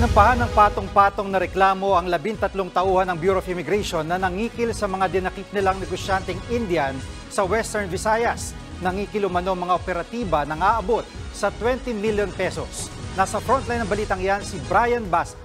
Sinampahan ng patong-patong na reklamo ang 13 tauhan ng Bureau of Immigration na nangikil sa mga dinakip nilang negosyanteng Indian sa Western Visayas. Nangikil umano mga operatiba na aabot sa 20 million pesos. Nasa frontline ng balitang yan si Brian Bass.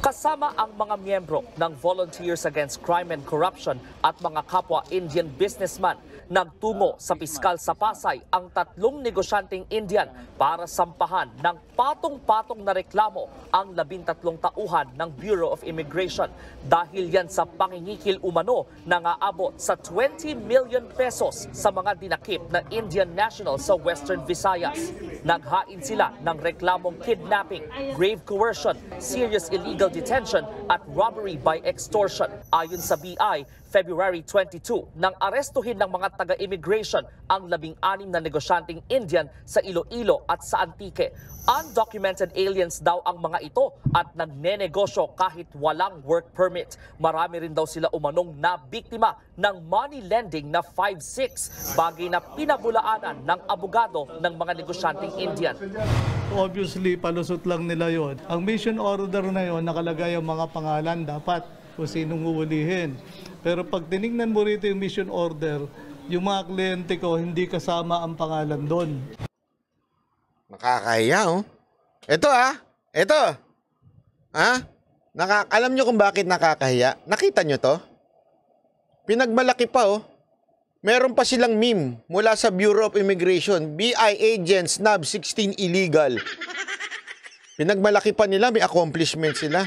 Kasama ang mga miyembro ng Volunteers Against Crime and Corruption at mga kapwa Indian businessman nagtungo sa piskal sa Pasay ang tatlong negosyanteng Indian para sampahan ng patong-patong na reklamo ang labintatlong tauhan ng Bureau of Immigration dahil yan sa pangingikil umano na aabot sa 20 million pesos sa mga dinakip na Indian national sa Western Visayas. Naghain sila ng reklamong kidnapping, grave coercion, serious illegal detention at robbery by extortion. Ayon sa BI, February 22 nang arestuhin ng mga taga-immigration ang labing-anim na negosyanteng Indian sa Iloilo at sa Antique. Undocumented aliens daw ang mga ito at nagnenegosyo kahit walang work permit. Marami rin daw sila umanong na biktima ng money lending na 5-6, bagay na pinabulaanan ng abogado ng mga negosyanteng Indian. Obviously, palusot lang nila yon. Ang mission order na yon, nakalagay ang mga pangalan dapat kung sinong uulihin. Pero pag tinignan mo rito yung mission order, yung mga kliyente ko, hindi kasama ang pangalan doon. Nakakahiya, oh. Ito, ah. Ito. Ha? Ah, naka Alam nyo kung bakit nakakahiya? Nakita nyo to? Pinagmalaki pa, oh. Meron pa silang meme mula sa Bureau of Immigration. BI agent snub 16 illegal. Pinagmalaki pa nila, may accomplishment sila.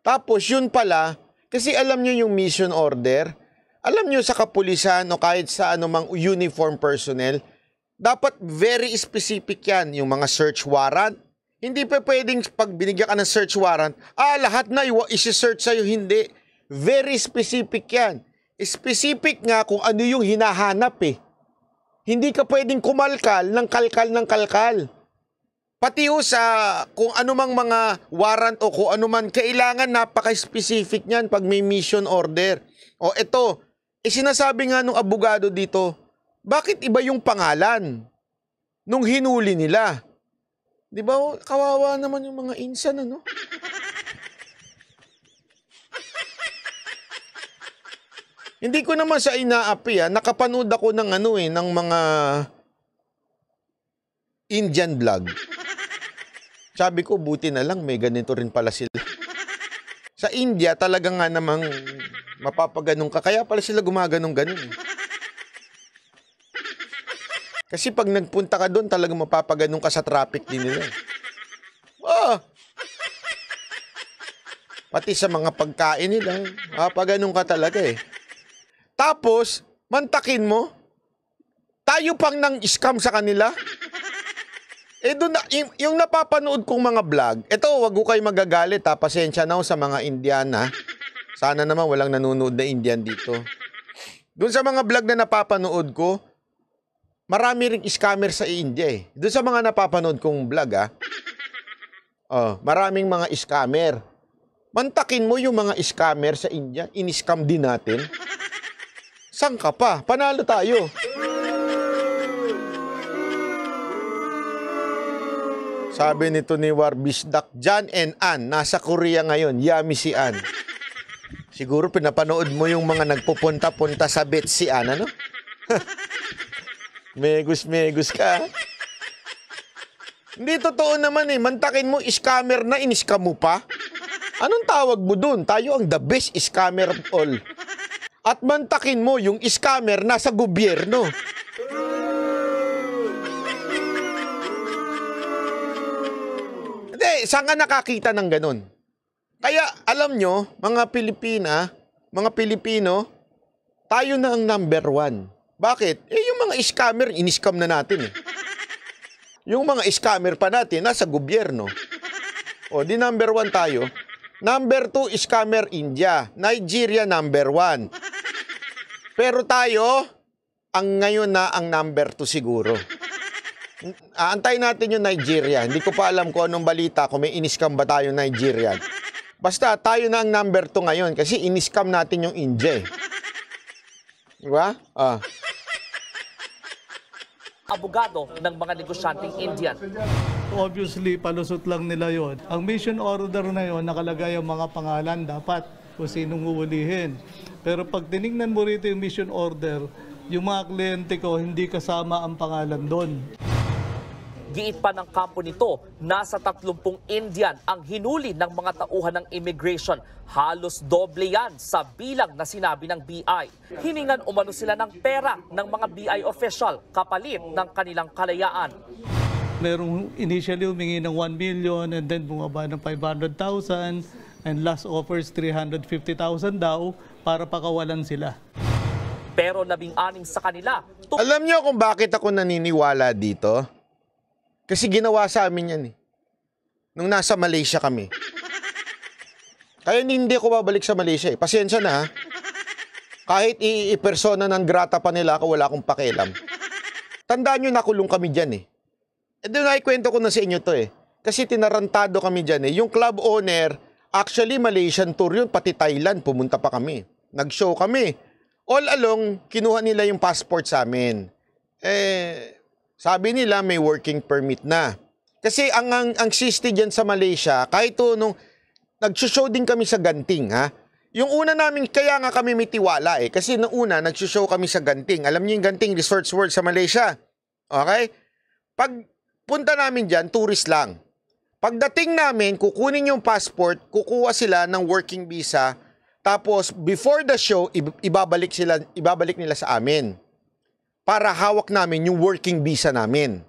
Tapos yun pala, kasi alam nyo yung mission order, alam nyo sa kapulisan o kahit sa anumang uniform personnel, dapat very specific yan, yung mga search warrant. Hindi pa pwedeng pag binigyan ka ng search warrant, ah, lahat na isi-search sa'yo, hindi. Very specific yan. Specific nga kung ano yung hinahanap eh. Hindi ka pwedeng kumalkal ng kalkal ng kalkal. Pati ho sa kung anumang mga warrant o kung anuman, kailangan napaka-specific niyan pag may mission order. O ito, eh, sinasabi nga nung abogado dito, bakit iba yung pangalan nung hinuli nila? Di ba? Oh, kawawa naman yung mga insan, ano? Hindi ko naman sa inaapi, ha? Ah. nakapanood ako ng ano eh, ng mga Indian vlog. Sabi ko, buti na lang, may ganito rin pala sila. Sa India, talaga nga namang mapapaganong ka. Kaya pala sila gumaganong ganun. Eh. Kasi pag nagpunta ka doon, talaga mapapaganong ka sa traffic din nila. Eh. Oh! Pati sa mga pagkain nila, mapaganong ka talaga eh. Tapos, mantakin mo, tayo pang nang scam sa kanila. Eh doon na, yung, yung napapanood kong mga vlog, eto, wag ko kayo magagalit ha, pasensya na sa mga Indiana. Sana naman walang nanonood na Indian dito. Doon sa mga vlog na napapanood ko, marami ring scammer sa India eh. Doon sa mga napapanood kong vlog ah, oh, maraming mga scammer. Mantakin mo yung mga scammer sa India, in-scam din natin. Saan ka pa? Panalo tayo. Sabi nito ni Warbisdak, John and Ann, nasa Korea ngayon. Yummy si Ann. Siguro pinapanood mo yung mga nagpupunta-punta sa Betsian, ano? megus, megus ka. Hindi totoo naman eh. Mantakin mo, scammer na, in mo pa. Anong tawag mo dun? Tayo ang the best scammer of all. At mantakin mo, yung scammer nasa gobyerno. Hindi, saan ka nakakita ng ganun? Kaya alam nyo, mga Pilipina, mga Pilipino, tayo na ang number one. Bakit? Eh yung mga scammer, in-scam na natin eh. Yung mga scammer pa natin, nasa gobyerno. O, di number one tayo. Number two, scammer India. Nigeria, number one. Pero tayo, ang ngayon na ang number two siguro. Aantayin natin yung Nigeria. Hindi ko pa alam kung anong balita, kung may in-scam ba tayo Nigeria. Basta tayo na ang number 2 ngayon kasi iniskam natin yung India eh. Diba? Ah. Abogado ng mga negosyanteng Indian. Obviously, palusot lang nila yon. Ang mission order na yon, nakalagay ang mga pangalan dapat kung sinong uulihin. Pero pag tinignan mo rito yung mission order, yung mga kliyente ko hindi kasama ang pangalan doon. Giit pa ng kampo nito, nasa 30 Indian ang hinuli ng mga tauhan ng immigration. Halos doble yan sa bilang na sinabi ng BI. Hiningan umano sila ng pera ng mga BI official kapalit ng kanilang kalayaan. Merong initially humingi ng 1 million and then bumaba ng 500,000 and last offers 350,000 daw para pakawalan sila pero labing anim sa kanila. Alam niyo kung bakit ako naniniwala dito? Kasi ginawa sa amin yan eh. Nung nasa Malaysia kami. Kaya hindi ko babalik sa Malaysia eh. Pasensya na ha. Kahit i-persona ng grata pa nila ako, wala akong pakialam. Tandaan nyo, nakulong kami dyan eh. E doon nakikwento ko na sa inyo to eh. Kasi tinarantado kami dyan eh. Yung club owner, actually Malaysian tour yun, pati Thailand, pumunta pa kami. Nag-show kami. All along, kinuha nila yung passport sa amin. Eh, sabi nila may working permit na. Kasi ang ang, ang siste diyan sa Malaysia, kahit to nung show din kami sa ganting ha. Yung una namin, kaya nga kami mitiwala eh. Kasi nung una, nagsho-show kami sa ganting. Alam niyo yung ganting, resorts world sa Malaysia. Okay? Pag punta namin diyan, tourist lang. Pagdating namin, kukunin yung passport, kukuha sila ng working visa, tapos before the show, ibabalik sila ibabalik nila sa amin para hawak namin yung working visa namin.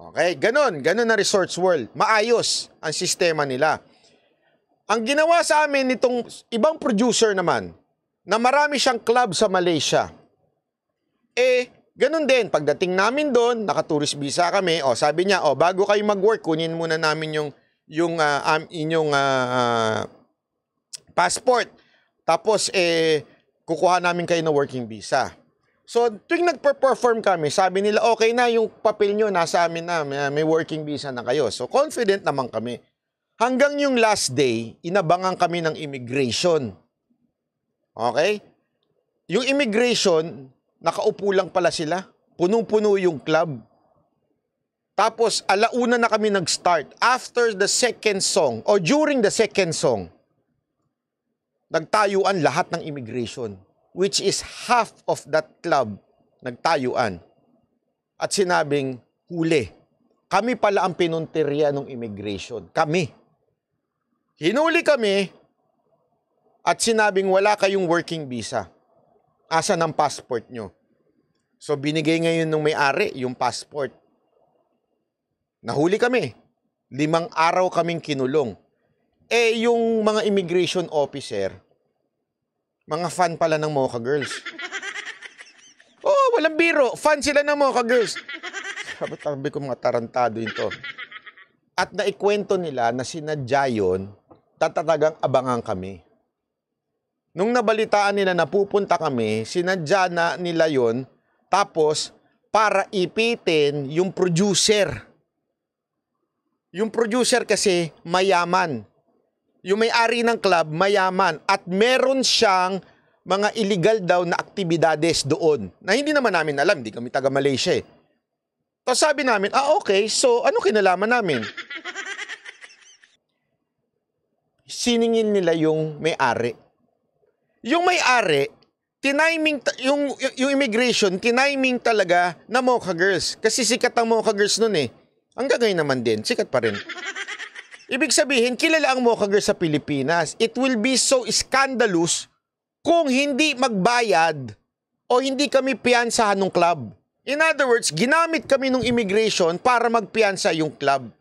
Okay, ganun, ganun na Resorts World. Maayos ang sistema nila. Ang ginawa sa amin nitong ibang producer naman, na marami siyang club sa Malaysia. Eh, ganun din, pagdating namin doon, naka-tourist visa kami, o oh, sabi niya, o oh, bago kayo mag-work, kunin muna namin yung, yung uh, um, inyong uh, passport. Tapos, eh, kukuha namin kayo ng working visa. So, tuwing nagperperform kami, sabi nila, okay na, yung papel nyo nasa amin na, may working visa na kayo. So, confident naman kami. Hanggang yung last day, inabangan kami ng immigration. Okay? Yung immigration, nakaupo lang pala sila. Punong-puno yung club. Tapos, alauna na kami nag-start. After the second song, or during the second song, nagtayuan lahat ng immigration which is half of that club, nagtayuan. At sinabing, huli. Kami pala ang pinuntirya ng immigration. Kami. Hinuli kami at sinabing wala kayong working visa. Asa ng passport nyo? So binigay ngayon ng may-ari yung passport. Nahuli kami. Limang araw kaming kinulong. Eh yung mga immigration officer, mga fan pala ng Mocha Girls. Oh, walang biro. Fan sila ng Mocha Girls. Sabi, sabi ko mga tarantado ito. At naikwento nila na sinadya yun, tatatagang abangan kami. Nung nabalitaan nila na pupunta kami, sinadya na nila yon tapos para ipitin yung producer. Yung producer kasi mayaman yung may-ari ng club mayaman at meron siyang mga illegal daw na aktibidades doon na hindi naman namin alam, hindi kami taga Malaysia eh. Tapos sabi namin, ah okay, so ano kinalaman namin? Siningin nila yung may-ari. Yung may-ari, tiniming, yung, yung immigration, tinaiming talaga na Mocha Girls. Kasi sikat ang Mocha Girls noon eh. Ang gagay naman din, sikat pa rin. Ibig sabihin, kilala ang Mocha Girl sa Pilipinas. It will be so scandalous kung hindi magbayad o hindi kami piyansahan ng club. In other words, ginamit kami ng immigration para magpiyansa yung club.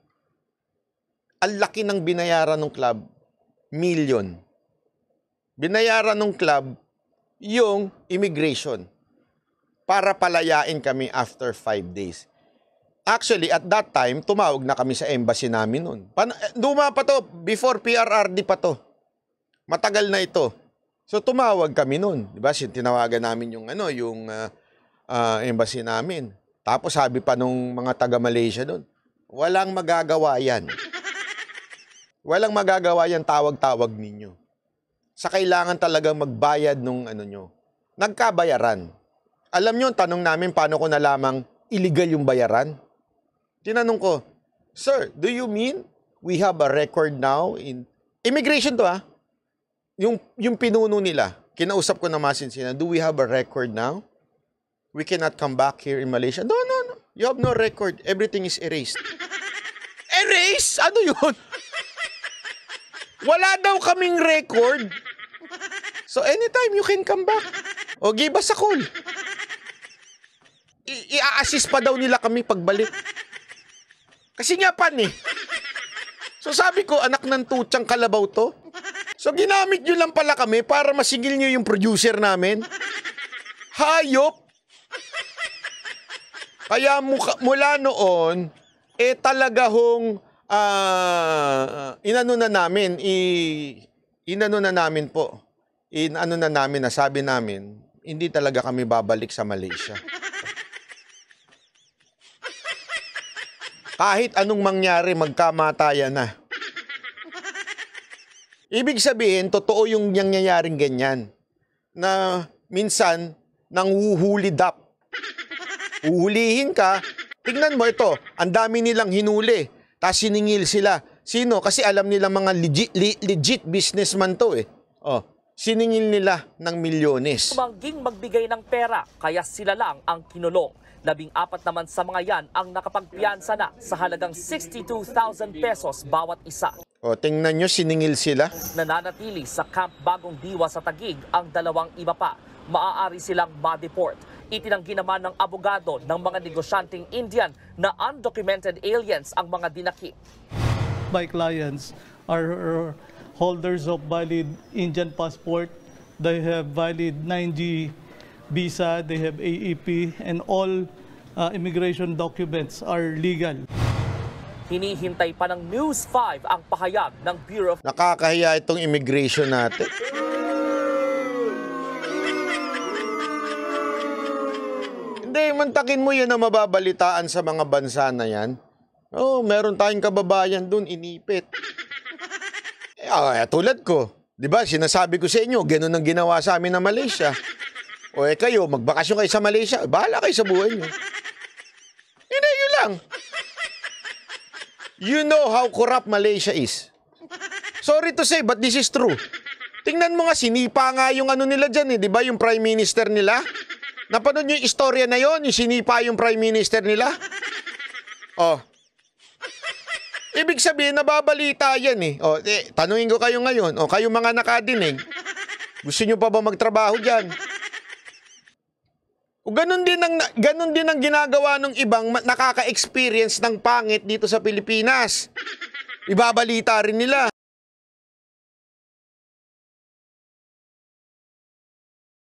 Ang laki ng binayaran ng club, million. Binayaran ng club yung immigration para palayain kami after five days. Actually, at that time, tumawag na kami sa embassy namin noon. Duma eh, pa to, before PRRD pa to. Matagal na ito. So tumawag kami noon, 'di ba? Tinawagan namin yung ano, yung uh, uh, embassy namin. Tapos sabi pa nung mga taga Malaysia doon, walang magagawa 'yan. Walang magagawa 'yan tawag-tawag ninyo. Sa kailangan talaga magbayad nung ano nyo. Nagkabayaran. Alam nyo, ang tanong namin, paano ko na lamang illegal yung bayaran? Tinanong ko, Sir, do you mean we have a record now in immigration to ah? Yung, yung pinuno nila, kinausap ko na masinsinan, do we have a record now? We cannot come back here in Malaysia. No, no, no. You have no record. Everything is erased. erased? Ano yun? Wala daw kaming record. So anytime you can come back. O give us a call. I-assist pa daw nila kami pagbalik. Kasi nga pan eh. So sabi ko, anak ng tutsang kalabaw to. So ginamit nyo lang pala kami para masigil nyo yung producer namin. Hayop! Kaya muka, mula noon, eh talaga hong uh, inano na namin, i, inano na namin po. Inano na namin, nasabi namin, hindi talaga kami babalik sa Malaysia. Kahit anong mangyari, magkamatayan na. Ibig sabihin, totoo yung nangyayaring ganyan. Na minsan, nang huhuli dap. Uhulihin ka, tignan mo ito, ang dami nilang hinuli. Tapos siningil sila. Sino? Kasi alam nila mga legit, legit businessman to eh. Oh, siningil nila ng milyones. Tumangging magbigay ng pera, kaya sila lang ang kinulong. Labing apat naman sa mga yan ang nakapagpiyansa na sa halagang 62,000 pesos bawat isa. O, tingnan nyo, siningil sila. Nananatili sa Camp Bagong Diwa sa Tagig ang dalawang iba pa. Maaari silang ma-deport. Itinanggi naman ng abogado ng mga negosyanteng Indian na undocumented aliens ang mga dinaki. My clients are holders of valid Indian passport. They have valid 90 g visa, they have AEP, and all uh, immigration documents are legal. Hinihintay pa ng News 5 ang pahayag ng Bureau of... Nakakahiya itong immigration natin. Hindi, mantakin mo yun na mababalitaan sa mga bansa na yan. Oh, meron tayong kababayan doon, inipit. Eh, oh, tulad ko, 'di ba? Sinasabi ko sa inyo, ganun ang ginawa sa amin na Malaysia. O eh kayo, magbakasyon kayo sa Malaysia. Bahala kayo sa buhay nyo. Yun yun lang. You know how corrupt Malaysia is. Sorry to say, but this is true. Tingnan mo nga, sinipa nga yung ano nila dyan eh. Di ba yung prime minister nila? Napanood yung istorya na yon yung sinipa yung prime minister nila? Oh. Ibig sabihin, nababalita yan eh. O, oh, eh, tanungin ko kayo ngayon. O, oh, kayo mga nakadinig. Gusto nyo pa ba magtrabaho dyan? Ganon din ang ganun din ang ginagawa ng ibang nakaka-experience ng pangit dito sa Pilipinas. Ibabalita rin nila.